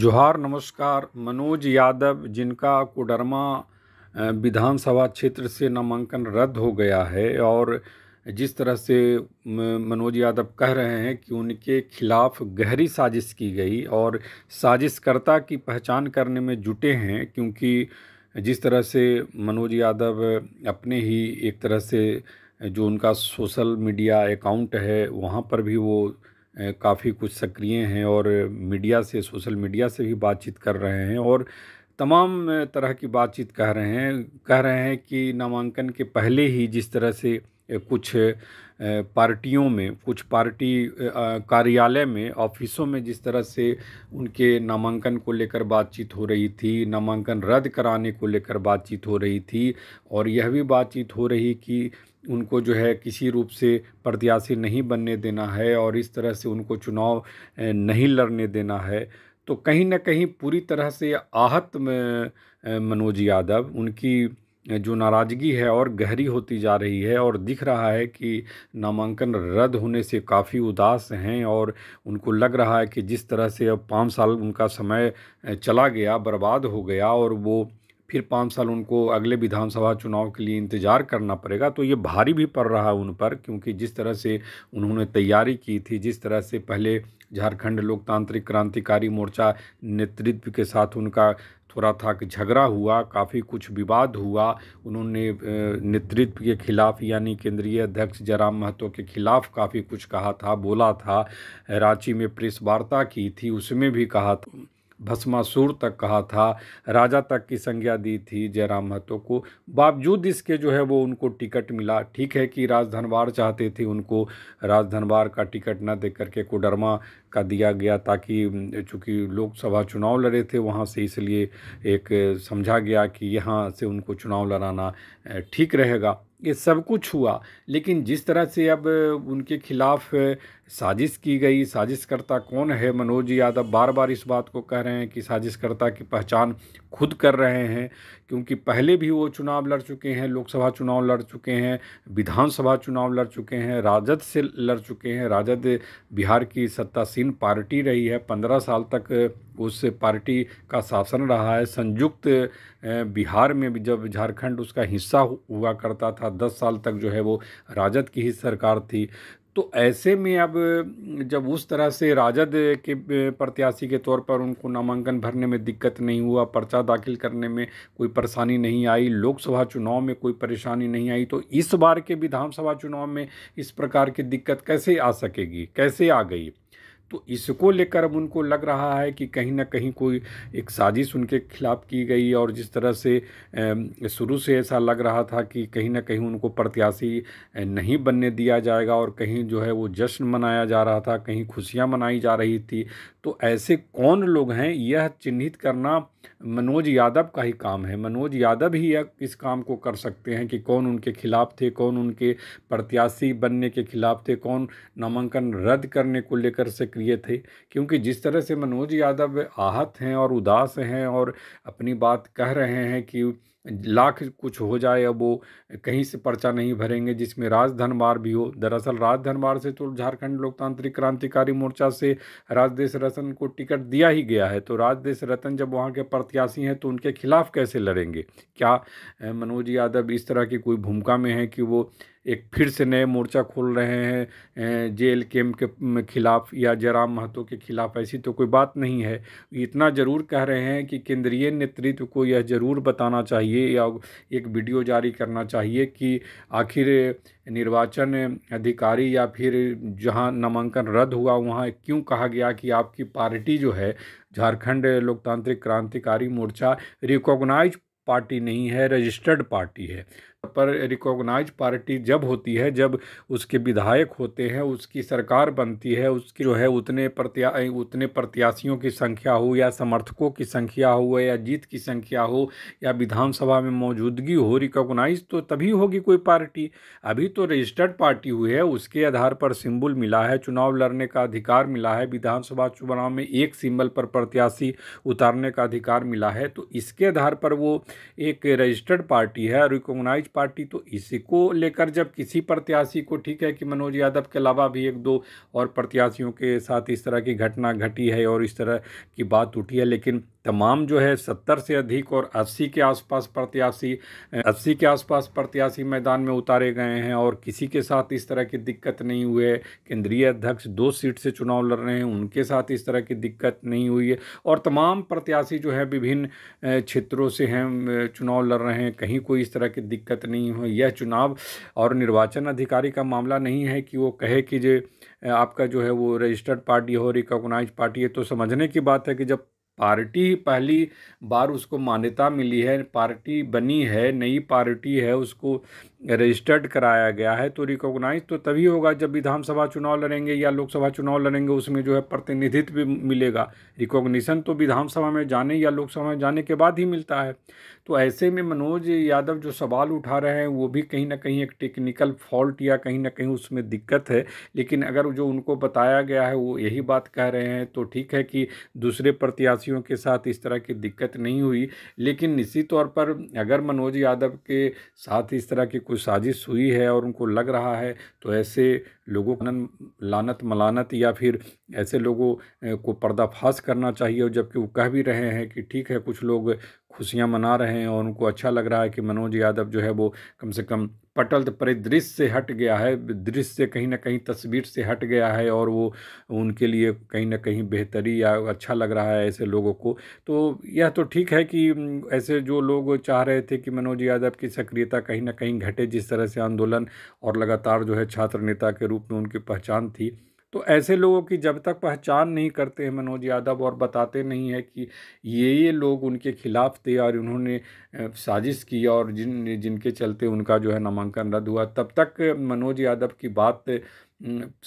जोहार नमस्कार मनोज यादव जिनका कोडरमा विधानसभा क्षेत्र से नामांकन रद्द हो गया है और जिस तरह से मनोज यादव कह रहे हैं कि उनके खिलाफ गहरी साजिश की गई और साजिशकर्ता की पहचान करने में जुटे हैं क्योंकि जिस तरह से मनोज यादव अपने ही एक तरह से जो उनका सोशल मीडिया अकाउंट है वहाँ पर भी वो काफ़ी कुछ सक्रिय हैं और मीडिया से सोशल मीडिया से भी बातचीत कर रहे हैं और तमाम तरह की बातचीत कह रहे हैं कह रहे हैं कि नामांकन के पहले ही जिस तरह से कुछ पार्टियों में कुछ पार्टी कार्यालय में ऑफिसों में जिस तरह से उनके नामांकन को लेकर बातचीत हो रही थी नामांकन रद्द कराने को लेकर बातचीत हो रही थी और यह भी बातचीत हो रही कि उनको जो है किसी रूप से प्रत्याशी नहीं बनने देना है और इस तरह से उनको चुनाव नहीं लड़ने देना है तो कहीं ना कहीं पूरी तरह से आहत मनोज यादव उनकी जो नाराज़गी है और गहरी होती जा रही है और दिख रहा है कि नामांकन रद्द होने से काफ़ी उदास हैं और उनको लग रहा है कि जिस तरह से अब पाँच साल उनका समय चला गया बर्बाद हो गया और वो फिर पाँच साल उनको अगले विधानसभा चुनाव के लिए इंतज़ार करना पड़ेगा तो ये भारी भी पड़ रहा है उन पर क्योंकि जिस तरह से उन्होंने तैयारी की थी जिस तरह से पहले झारखंड लोकतांत्रिक क्रांतिकारी मोर्चा नेतृत्व के साथ उनका थोड़ा था कि झगड़ा हुआ काफ़ी कुछ विवाद हुआ उन्होंने नेतृत्व के खिलाफ यानी केंद्रीय अध्यक्ष जयराम महतो के खिलाफ काफ़ी कुछ कहा था बोला था रांची में प्रेस वार्ता की थी उसमें भी कहा था भस्मासुर तक कहा था राजा तक की संज्ञा दी थी जयराम महतो को बावजूद इसके जो है वो उनको टिकट मिला ठीक है कि राजधनवार चाहते थे उनको राजधनवार का टिकट न दे करके कोडरमा का दिया गया ताकि चूँकि लोकसभा चुनाव लड़े थे वहाँ से इसलिए एक समझा गया कि यहाँ से उनको चुनाव लड़ाना ठीक रहेगा ये सब कुछ हुआ लेकिन जिस तरह से अब उनके खिलाफ साजिश की गई साजिशकर्ता कौन है मनोज यादव बार बार इस बात को कह रहे हैं कि साजिशकर्ता की पहचान खुद कर रहे हैं क्योंकि पहले भी वो चुनाव लड़ चुके हैं लोकसभा चुनाव लड़ चुके हैं विधानसभा चुनाव लड़ चुके हैं राजद से लड़ चुके हैं राजद बिहार की सत्तासीन पार्टी रही है पंद्रह साल तक उस पार्टी का शासन रहा है संयुक्त बिहार में भी जब झारखंड उसका हिस्सा हुआ करता था दस साल तक जो है वो राजद की ही सरकार थी तो ऐसे में अब जब उस तरह से राजद के प्रत्याशी के तौर पर उनको नामांकन भरने में दिक्कत नहीं हुआ पर्चा दाखिल करने में कोई परेशानी नहीं आई लोकसभा चुनाव में कोई परेशानी नहीं आई तो इस बार के विधानसभा चुनाव में इस प्रकार की दिक्कत कैसे आ सकेगी कैसे आ गई तो इसको लेकर अब उनको लग रहा है कि कहीं ना कहीं कोई एक साजिश उनके खिलाफ की गई और जिस तरह से शुरू से ऐसा लग रहा था कि कहीं ना कहीं उनको प्रत्याशी नहीं बनने दिया जाएगा और कहीं जो है वो जश्न मनाया जा रहा था कहीं खुशियाँ मनाई जा रही थी तो ऐसे कौन लोग हैं यह चिन्हित करना मनोज यादव का ही काम है मनोज यादव ही यह इस काम को कर सकते हैं कि कौन उनके खिलाफ थे कौन उनके प्रत्याशी बनने के खिलाफ थे कौन नामांकन रद्द करने को लेकर से सक्रिय थे क्योंकि जिस तरह से मनोज यादव आहत हैं और उदास हैं और अपनी बात कह रहे हैं कि लाख कुछ हो जाए अब वो कहीं से पर्चा नहीं भरेंगे जिसमें राज भी हो दरअसल राज से तो झारखंड लोकतांत्रिक क्रांतिकारी मोर्चा से राजदेश रतन को टिकट दिया ही गया है तो राजदेश रतन जब वहाँ के प्रत्याशी हैं तो उनके खिलाफ कैसे लड़ेंगे क्या मनोज यादव इस तरह की कोई भूमिका में है कि वो एक फिर से नए मोर्चा खोल रहे हैं जे एल के एम के खिलाफ या जयराम महतो के खिलाफ ऐसी तो कोई बात नहीं है इतना ज़रूर कह रहे हैं कि केंद्रीय नेतृत्व को यह ज़रूर बताना चाहिए या एक वीडियो जारी करना चाहिए कि आखिर निर्वाचन अधिकारी या फिर जहां नामांकन रद्द हुआ वहां क्यों कहा गया कि आपकी पार्टी जो है झारखंड लोकतांत्रिक क्रांतिकारी मोर्चा रिकॉग्नाइज पार्टी नहीं है रजिस्टर्ड पार्टी है पर रिकॉग्नाइज पार्टी जब होती है जब उसके विधायक होते हैं उसकी सरकार बनती है उसकी जो है उतने प्रत्या उतने प्रत्याशियों की संख्या हो या समर्थकों की संख्या हो या जीत की संख्या हो या विधानसभा में मौजूदगी हो रिकॉग्नाइज तो तभी होगी कोई पार्टी अभी तो रजिस्टर्ड पार्टी हुई है उसके आधार पर सिंबल मिला है चुनाव लड़ने का अधिकार मिला है विधानसभा चुनाव में एक सिंबल पर प्रत्याशी उतारने का अधिकार मिला है तो इसके आधार पर वो एक रजिस्टर्ड पार्टी है रिकॉग्नाइज पार्टी तो इसी को लेकर जब किसी प्रत्याशी को ठीक है कि मनोज यादव के अलावा भी एक दो और प्रत्याशियों के साथ इस तरह की घटना घटी है और इस तरह की बात उठी है लेकिन तमाम जो है सत्तर से अधिक और अस्सी के आसपास प्रत्याशी अस्सी के आसपास प्रत्याशी मैदान में उतारे गए हैं और किसी के साथ इस तरह की दिक्कत नहीं हुई है केंद्रीय अध्यक्ष दो सीट से चुनाव लड़ रहे हैं उनके साथ इस तरह की दिक्कत नहीं हुई है और तमाम प्रत्याशी जो है विभिन्न क्षेत्रों से हैं चुनाव लड़ रहे हैं कहीं कोई इस तरह की दिक्कत नहीं हुई यह चुनाव और निर्वाचन अधिकारी का मामला नहीं है कि वो कहे कि जे आपका जो है वो रजिस्टर्ड पार्टी हो रिकॉगनाइज पार्टी है तो समझने की बात है कि जब पार्टी पहली बार उसको मान्यता मिली है पार्टी बनी है नई पार्टी है उसको रजिस्टर्ड कराया गया है तो रिकॉग्नाइज तो तभी होगा जब विधानसभा चुनाव लड़ेंगे या लोकसभा चुनाव लड़ेंगे उसमें जो है प्रतिनिधित्व भी मिलेगा रिकॉग्निशन तो विधानसभा में जाने या लोकसभा में जाने के बाद ही मिलता है तो ऐसे में मनोज यादव जो सवाल उठा रहे हैं वो भी कहीं ना कहीं एक टेक्निकल फॉल्ट या कहीं ना कहीं उसमें दिक्कत है लेकिन अगर जो उनको बताया गया है वो यही बात कह रहे हैं तो ठीक है कि दूसरे प्रत्याशियों के साथ इस तरह की दिक्कत नहीं हुई लेकिन निश्चित तौर पर अगर मनोज यादव के साथ इस तरह की कोई साजिश हुई है और उनको लग रहा है तो ऐसे लोगों को लानत मलानत या फिर ऐसे लोगों को पर्दाफाश करना चाहिए और जबकि वो कह भी रहे हैं कि ठीक है कुछ लोग खुशियाँ मना रहे हैं और उनको अच्छा लग रहा है कि मनोज यादव जो है वो कम से कम पटल परिदृश्य से हट गया है दृश्य से कहीं ना कहीं तस्वीर से हट गया है और वो उनके लिए कहीं ना कहीं बेहतरी या अच्छा लग रहा है ऐसे लोगों को तो यह तो ठीक है कि ऐसे जो लोग चाह रहे थे कि मनोज यादव की सक्रियता कहीं ना कहीं घटे जिस तरह से आंदोलन और लगातार जो है छात्र नेता के रूप में उनकी पहचान थी तो ऐसे लोगों की जब तक पहचान नहीं करते हैं मनोज यादव और बताते नहीं है कि ये ये लोग उनके खिलाफ थे और उन्होंने साजिश की और जिन जिनके चलते उनका जो है नामांकन रद्द हुआ तब तक मनोज यादव की बात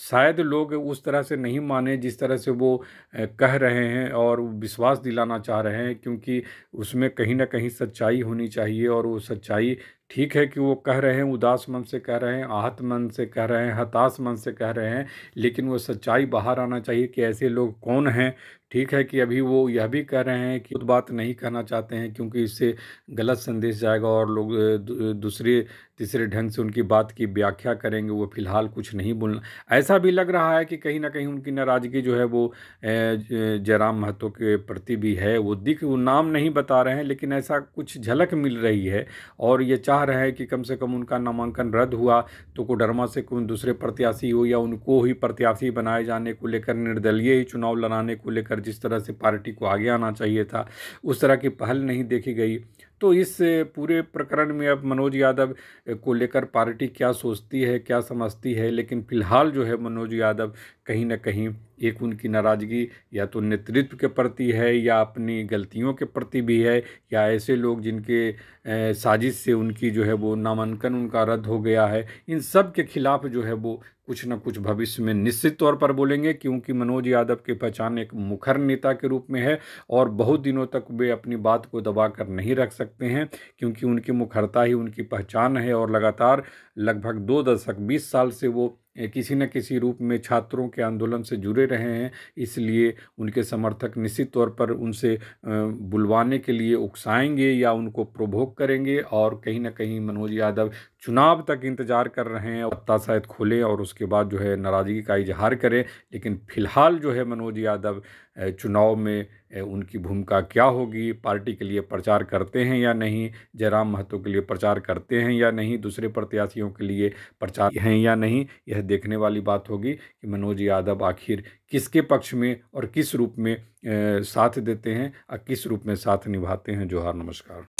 शायद लोग उस तरह से नहीं माने जिस तरह से वो कह रहे हैं और विश्वास दिलाना चाह रहे हैं क्योंकि उसमें कहीं ना कहीं सच्चाई होनी चाहिए और वो सच्चाई ठीक है कि वो कह रहे हैं उदास मन से कह रहे हैं आहत मन से कह रहे हैं हताश मन से कह रहे हैं लेकिन वो सच्चाई बाहर आना चाहिए कि ऐसे लोग कौन हैं ठीक है कि अभी वो यह भी कह रहे हैं कि खुद बात नहीं कहना चाहते हैं क्योंकि इससे गलत संदेश जाएगा और लोग दूसरे तीसरे ढंग से उनकी बात की व्याख्या करेंगे वो फिलहाल कुछ नहीं बोलना ऐसा भी लग रहा है कि कहीं ना कहीं उनकी नाराज़गी जो है वो जयराम महतो के प्रति भी है वो दिख वो नाम नहीं बता रहे हैं लेकिन ऐसा कुछ झलक मिल रही है और ये चाह रहे हैं कि कम से कम उनका नामांकन रद्द हुआ तो कोडरमा से कोई दूसरे प्रत्याशी हो या उनको ही प्रत्याशी बनाए जाने को लेकर निर्दलीय ही चुनाव लड़ाने को लेकर जिस तरह से पार्टी को आगे आना चाहिए था उस तरह की पहल नहीं देखी गई तो इस पूरे प्रकरण में अब मनोज यादव को लेकर पार्टी क्या सोचती है क्या समझती है लेकिन फिलहाल जो है मनोज यादव कहीं ना कहीं एक उनकी नाराज़गी या तो नेतृत्व के प्रति है या अपनी गलतियों के प्रति भी है या ऐसे लोग जिनके साजिश से उनकी जो है वो नामांकन उनका रद्द हो गया है इन सब के खिलाफ जो है वो कुछ ना कुछ भविष्य में निश्चित तौर पर बोलेंगे क्योंकि मनोज यादव की पहचान एक मुखर नेता के रूप में है और बहुत दिनों तक वे अपनी बात को दबा कर नहीं रख सकते सकते हैं क्योंकि उनकी मुखरता ही उनकी पहचान है और लगातार लगभग दो दशक बीस साल से वो किसी न किसी रूप में छात्रों के आंदोलन से जुड़े रहे हैं इसलिए उनके समर्थक निश्चित तौर पर उनसे बुलवाने के लिए उकसाएंगे या उनको प्रभोग करेंगे और कहीं ना कहीं मनोज यादव चुनाव तक इंतज़ार कर रहे हैं पत्ता शायद खोलें और उसके बाद जो है नाराज़गी का इजहार करें लेकिन फ़िलहाल जो है मनोज यादव चुनाव में उनकी भूमिका क्या होगी पार्टी के लिए प्रचार करते हैं या नहीं जयराम महतो के लिए प्रचार करते हैं या नहीं दूसरे प्रत्याशियों के लिए प्रचार हैं या नहीं यह देखने वाली बात होगी कि मनोज यादव आखिर किसके पक्ष में और किस रूप में साथ देते हैं और किस रूप में साथ निभाते हैं जोहार नमस्कार